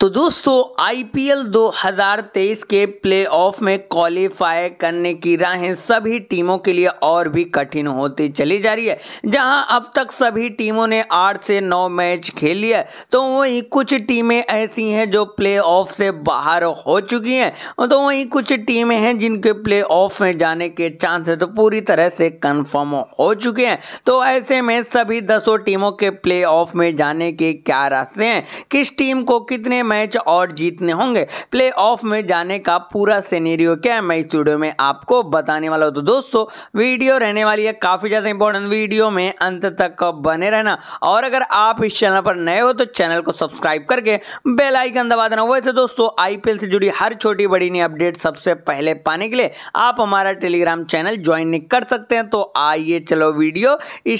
तो दोस्तों आईपीएल 2023 के प्लेऑफ में क्वालिफाई करने की राहें सभी टीमों के लिए और भी कठिन होती चली जा रही है जहां अब तक सभी टीमों ने आठ से नौ मैच खेल लिया तो वहीं कुछ टीमें ऐसी हैं जो प्लेऑफ से बाहर हो चुकी हैं तो वहीं कुछ टीमें हैं जिनके प्लेऑफ में जाने के चांस तो पूरी तरह से कन्फर्म हो चुके हैं तो ऐसे में सभी दसों टीमों के प्ले में जाने के क्या रास्ते हैं किस टीम को कितने मैच और जीतने होंगे प्ले ऑफ में जाने का पूरा सीनेरियो क्या है मैं स्टूडियो में आपको बताने वाला हूँ तो दोस्तों वीडियो रहने वाली है काफ़ी ज़्यादा इंपॉर्टेंट वीडियो में अंत तक बने रहना और अगर आप इस चैनल पर नए हो तो चैनल को सब्सक्राइब करके बेल आइकन दबा देना वैसे दोस्तों आईपीएल से जुड़ी हर छोटी बड़ी नई अपडेट सबसे पहले पाने के लिए आप हमारा टेलीग्राम चैनल ज्वाइन कर सकते हैं तो आइए चलो वीडियो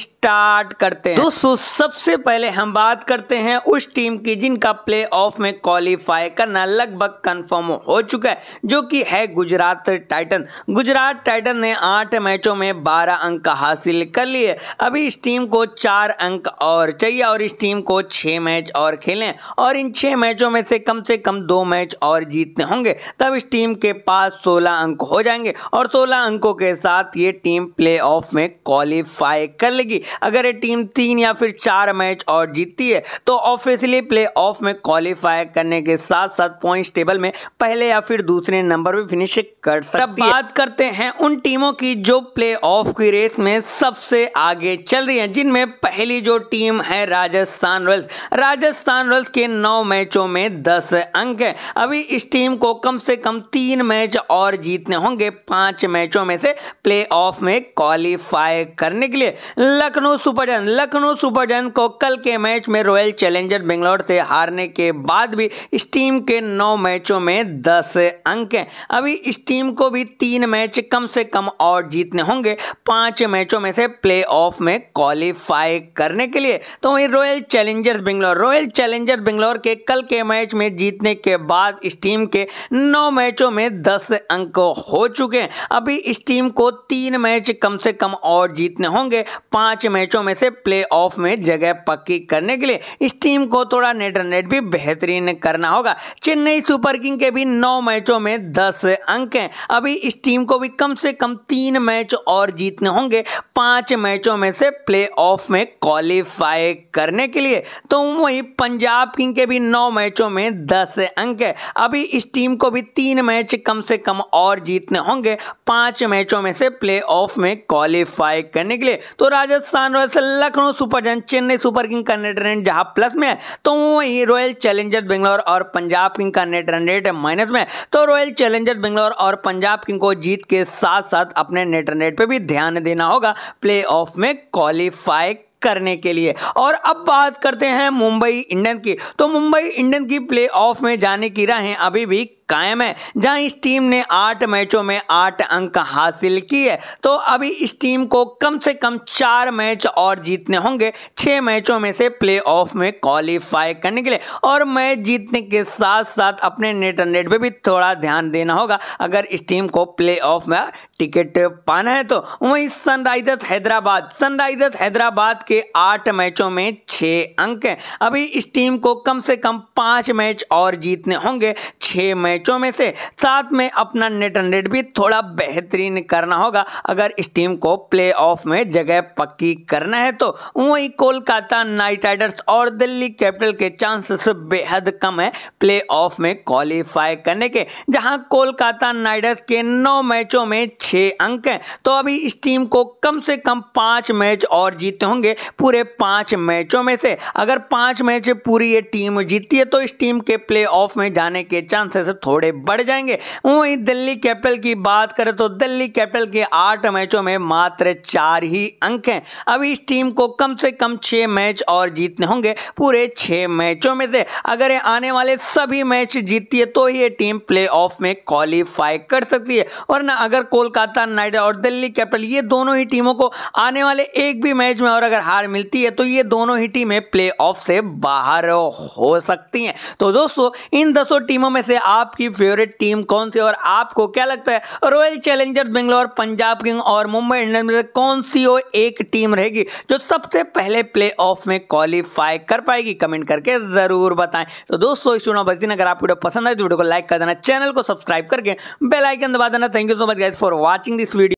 स्टार्ट करते हैं दोस्तों सबसे पहले हम बात करते हैं उस टीम की जिनका प्ले ऑफ में क्वालिफाई करना लगभग कंफर्म हो चुका है जो कि है गुजरात टाइटन गुजरात टाइटन ने आठ मैचों में बारह अंक हासिल कर लिए अभी इस टीम को चार अंक और चाहिए और इस टीम को छह मैच और खेलें और इन छह मैचों में से कम से कम दो मैच और जीतने होंगे तब इस टीम के पास सोलह अंक हो जाएंगे और सोलह अंकों के साथ ये टीम प्ले में क्वालिफाई कर लेगी अगर ये टीम तीन या फिर चार मैच और जीतती है तो ऑफिसियली प्ले में क्वालिफाई ट्रैक करने के साथ साथ पॉइंट्स टेबल में पहले या फिर दूसरे नंबर पर फिनिश कर सकती है बात करते हैं उन टीमों की जो प्ले ऑफ की रेस में सबसे आगे चल रही है जिनमें पहली जो टीम है राजस्थान रॉयल्स राजस्थान रॉयल्स के नौ मैचों में दस अंक है अभी इस टीम को कम से कम तीन मैच और जीतने होंगे पांच मैचों में से प्ले ऑफ में क्वालिफाई करने के लिए लखनऊ सुपरजन लखनऊ सुपरजन को कल के मैच में रॉयल चैलेंजर बेंगलोर से हारने के बाद भी इस टीम के नौ मैचों में दस अंक हैं अभी इस टीम को भी तीन मैच कम से कम और जीतने होंगे पांच मैचों में से प्ले ऑफ में क्वालिफाई करने के लिए तो वहीं Royal Challengers Bangalore Royal Challengers Bangalore के कल के मैच में जीतने के बाद इस टीम के नौ मैचों में दस अंक हो चुके हैं अभी इस टीम को तीन मैच कम से कम और जीतने होंगे पांच मैचों में से प्ले ऑफ में जगह पक्की करने के लिए इस टीम को थोड़ा नेट रन रेट भी बेहतरीन विन करना होगा चेन्नई सुपर किंग के भी नौ मैचों में दस अंक हैं अभी इस टीम को भी कम से कम तीन मैच और जीतने होंगे पांच मैचों में से प्ले ऑफ में क्वालिफाई करने के लिए तो वही पंजाब किंग के भी नौ मैचों में दस अंक है अभी इस टीम को भी तीन मैच कम से कम और जीतने होंगे पांच मैचों में से प्ले ऑफ में क्वालिफाई करने के लिए तो Rajasthan Royals Lucknow Super Giants Chennai Super King का नेट जहां प्लस में है तो वही रॉयल चैलेंजर बेंगलोर और पंजाब किंग का नेट रन रेट माइनस में तो रॉयल चैलेंजर्स बेंगलोर और पंजाब किंग को जीत के साथ साथ अपने नेट रन रेट पर भी ध्यान देना होगा प्ले में क्वालिफाई करने के लिए और अब बात करते हैं मुंबई इंडियन की तो मुंबई इंडियन की प्ले ऑफ में जाने की राहें अभी भी कायम है जहां इस टीम ने आठ मैचों में आठ अंक हासिल किए तो अभी इस टीम को कम से कम चार मैच और जीतने होंगे छः मैचों में से प्ले ऑफ में क्वालिफाई करने के लिए और मैच जीतने के साथ साथ अपने नेट रन पर भी थोड़ा ध्यान देना होगा अगर इस टीम को प्ले ऑफ में टिकट पाना है तो वहीं सनराइजर्स हैदराबाद सनराइजर्स हैदराबाद के आठ मैचों में छः अंक हैं अभी इस टीम को कम से कम पाँच मैच और जीतने होंगे छः मैचों में से साथ में अपना नेट एंड रेट भी थोड़ा बेहतरीन करना होगा अगर इस टीम को प्ले ऑफ में जगह पक्की करना है तो वहीं कोलकाता नाइट राइडर्स और दिल्ली कैपिटल के चांसेस बेहद कम है प्ले ऑफ में क्वालिफाई करने के जहां कोलकाता नाइडर्स के नौ मैचों में छः अंक हैं तो अभी इस टीम को कम से कम पाँच मैच और जीते होंगे पूरे पाँच मैचों में में से अगर पांच मैच पूरी ये टीम जीती है तो इस टीम के प्ले ऑफ में जाने के चांसेस थोड़े बढ़ जाएंगे वहीं दिल्ली कैपिटल की बात करें तो दिल्ली कैपिटल के आठ मैचों में मात्र चार ही अंक हैं अभी इस टीम को कम से कम छः मैच और जीतने होंगे पूरे छः मैचों में से अगर ये आने वाले सभी मैच जीतती है तो ये टीम प्ले में क्वालिफाई कर सकती है और ना अगर कोलकाता नाइट और दिल्ली कैपिटल ये दोनों ही टीमों को आने वाले एक भी मैच में और अगर हार मिलती है तो ये दोनों ही टीम टीमें प्ले से बाहर हो सकती हैं तो दोस्तों इन दसों टीमों में से आपकी फेवरेट टीम कौन सी और आपको क्या लगता है Royal Challengers Bangalore Punjab King और मुंबई इंडियंस कौन सी वो एक टीम रहेगी जो सबसे पहले प्ले में क्वालिफाई कर पाएगी कमेंट करके ज़रूर बताएं तो दोस्तों इस वीडियो बजती अगर आप वीडियो पसंद आए तो वीडियो को लाइक कर देना चैनल को सब्सक्राइब करके बेलाइकन दबा देना thank you so much guys for watching this video